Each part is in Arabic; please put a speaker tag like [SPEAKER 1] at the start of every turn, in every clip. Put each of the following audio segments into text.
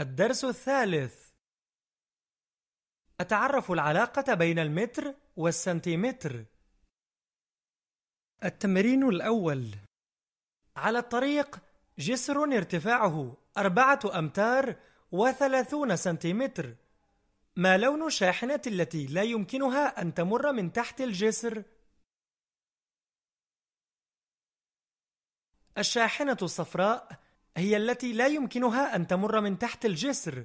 [SPEAKER 1] الدرس الثالث أتعرف العلاقة بين المتر والسنتيمتر التمرين الأول على الطريق جسر ارتفاعه أربعة أمتار وثلاثون سنتيمتر ما لون الشاحنة التي لا يمكنها أن تمر من تحت الجسر؟ الشاحنة الصفراء هي التي لا يمكنها أن تمر من تحت الجسر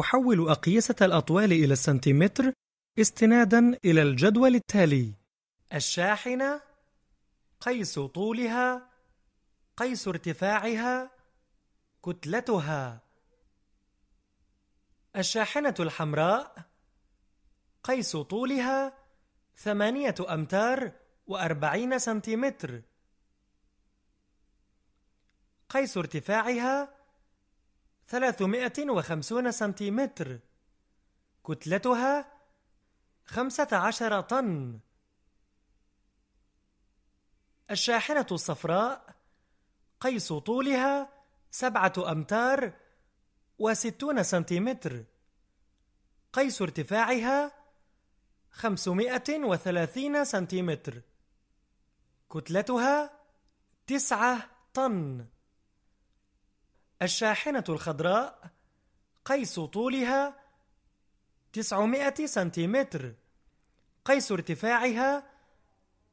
[SPEAKER 1] أحول أقيسة الأطوال إلى السنتيمتر استنادا إلى الجدول التالي الشاحنة قيس طولها قيس ارتفاعها كتلتها الشاحنة الحمراء قيس طولها ثمانية أمتار وأربعين سنتيمتر قيس ارتفاعها 350 سنتيمتر كتلتها 15 طن الشاحنة الصفراء قيس طولها سبعة أمتار وستون سنتيمتر قيس ارتفاعها خمسمائة وثلاثين سنتيمتر كتلتها تسعة طن الشاحنة الخضراء قيس طولها 900 سنتيمتر قيس ارتفاعها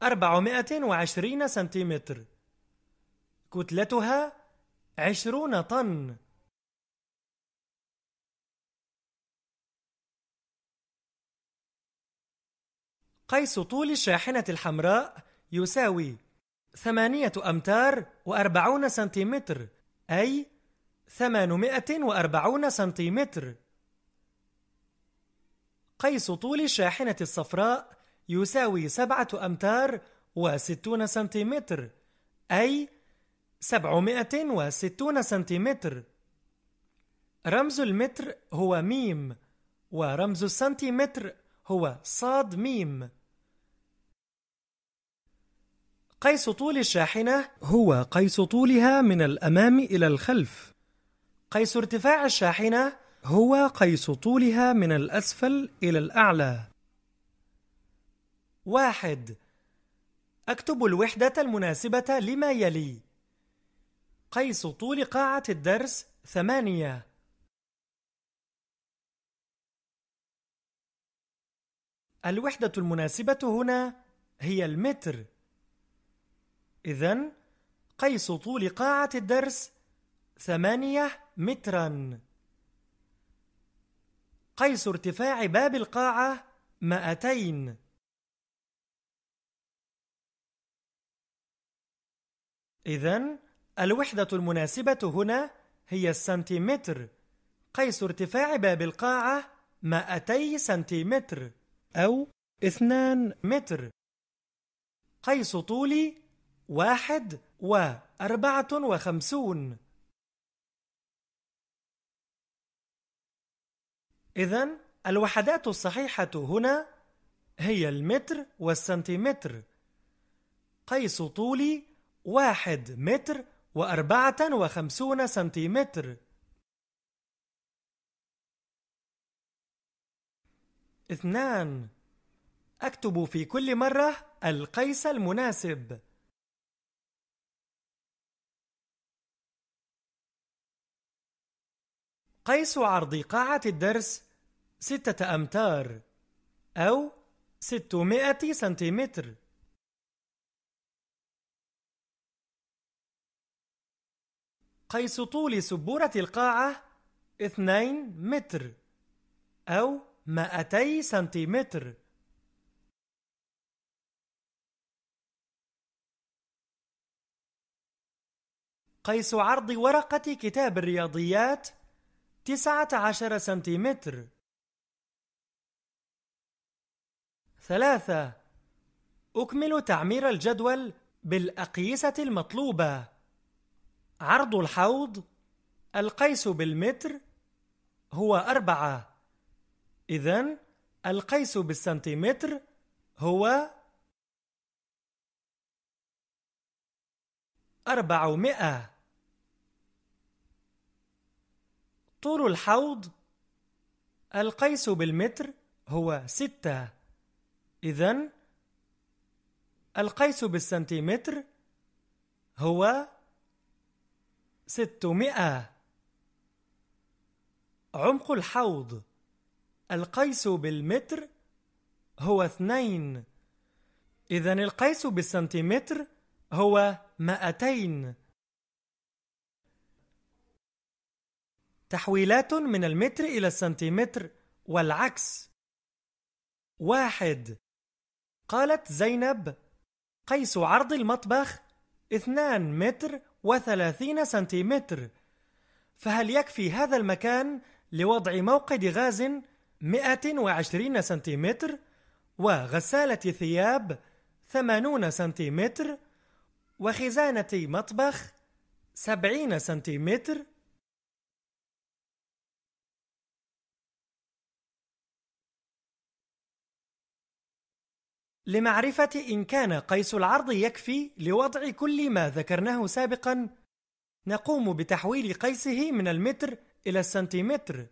[SPEAKER 1] 420 سنتيمتر كتلتها 20 طن قيس طول الشاحنة الحمراء يساوي 8 أمتار و40 سنتيمتر أي ثمانمائة وأربعون سنتيمتر قيس طول الشاحنة الصفراء يساوي سبعة أمتار وستون سنتيمتر أي سبعمائة وستون سنتيمتر رمز المتر هو ميم ورمز السنتيمتر هو صاد ميم قيس طول الشاحنة هو قيس طولها من الأمام إلى الخلف قيس ارتفاع الشاحنة هو قيس طولها من الأسفل إلى الأعلى واحد أكتب الوحدة المناسبة لما يلي قيس طول قاعة الدرس ثمانية الوحدة المناسبة هنا هي المتر إذن قيس طول قاعة الدرس ثمانية مترا قيس ارتفاع باب القاعة مائتين إذا الوحدة المناسبة هنا هي السنتيمتر قيس ارتفاع باب القاعة 200 سنتيمتر أو 2 متر قيس طولي واحد وأربعة وخمسون إذا الوحدات الصحيحة هنا هي المتر والسنتيمتر قيس طولي واحد متر وأربعة وخمسون سنتيمتر اثنان أكتب في كل مرة القيس المناسب قيس عرض قاعة الدرس ستة أمتار أو ستمائة سنتيمتر قيس طول سبورة القاعة 2 متر أو 200 سنتيمتر قيس عرض ورقة كتاب الرياضيات 19 سنتيمتر ثلاثة أكمل تعمير الجدول بالأقيسة المطلوبة عرض الحوض القيس بالمتر هو أربعة إذن القيس بالسنتيمتر هو أربعمائة طول الحوض القيس بالمتر هو ستة إذا القيس بالسنتيمتر هو ستمائة عمق الحوض القيس بالمتر هو اثنين إذا القيس بالسنتيمتر هو مائتين تحويلات من المتر إلى السنتيمتر والعكس واحد قالت زينب قيس عرض المطبخ 2 متر و30 سنتيمتر فهل يكفي هذا المكان لوضع موقد غاز 120 سنتيمتر وغسالة ثياب 80 سنتيمتر وخزانة مطبخ 70 سنتيمتر لمعرفة إن كان قيس العرض يكفي لوضع كل ما ذكرناه سابقا نقوم بتحويل قيسه من المتر إلى السنتيمتر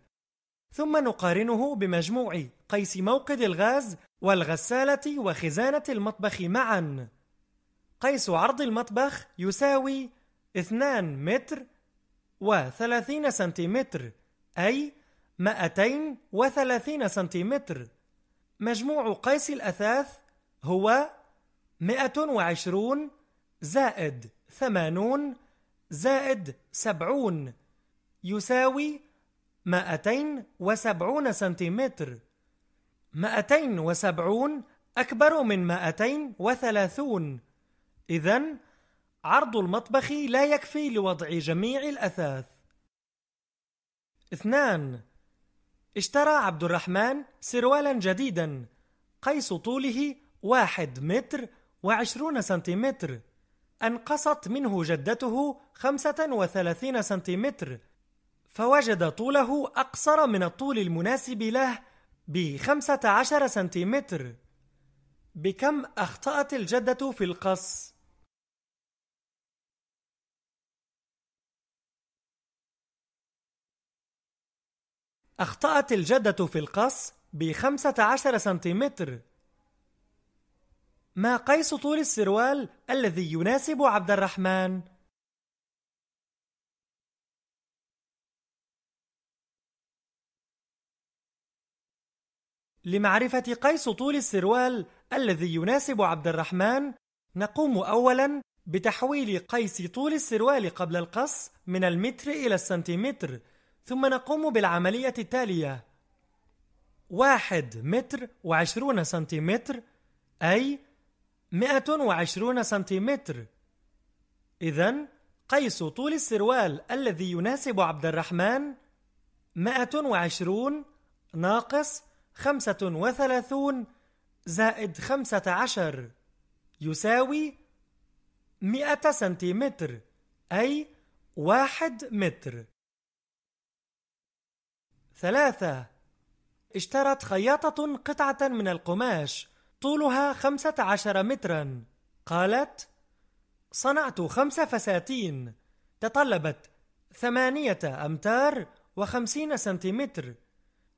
[SPEAKER 1] ثم نقارنه بمجموع قيس موقد الغاز والغسالة وخزانة المطبخ معا قيس عرض المطبخ يساوي 2 متر و30 سنتيمتر أي 230 سنتيمتر مجموع قيس الأثاث هو مئة وعشرون زائد ثمانون زائد سبعون يساوي مائتين وسبعون سنتيمتر مائتين وسبعون أكبر من مائتين وثلاثون إذا عرض المطبخ لا يكفي لوضع جميع الأثاث اثنان اشترى عبد الرحمن سروالا جديدا قيس طوله واحد متر وعشرون سنتيمتر أنقصت منه جدته خمسة وثلاثين سنتيمتر فوجد طوله أقصر من الطول المناسب له بخمسة عشر سنتيمتر بكم أخطأت الجدة في القص؟ أخطأت الجدة في القص بخمسة عشر سنتيمتر ما قيس طول السروال الذي يناسب عبد الرحمن؟ لمعرفة قيس طول السروال الذي يناسب عبد الرحمن نقوم أولا بتحويل قيس طول السروال قبل القص من المتر إلى السنتيمتر ثم نقوم بالعملية التالية واحد متر وعشرون سنتيمتر أي مئة وعشرون سنتيمتر إذا قيس طول السروال الذي يناسب عبد الرحمن مئة وعشرون ناقص خمسة وثلاثون زائد خمسة عشر يساوي مئة سنتيمتر أي واحد متر ثلاثة اشترت خياطة قطعة من القماش طولها خمسة عشر مترا قالت صنعت خمس فساتين تطلبت ثمانية أمتار وخمسين سنتيمتر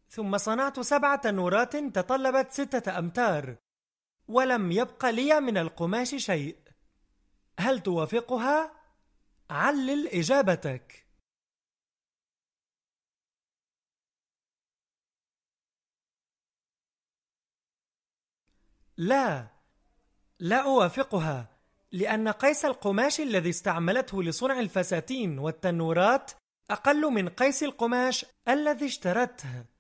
[SPEAKER 1] ثم صنعت سبعة نورات تطلبت ستة أمتار ولم يبق لي من القماش شيء هل توافقها؟ علل إجابتك لا لا أوافقها لأن قيس القماش الذي استعملته لصنع الفساتين والتنورات أقل من قيس القماش الذي اشترته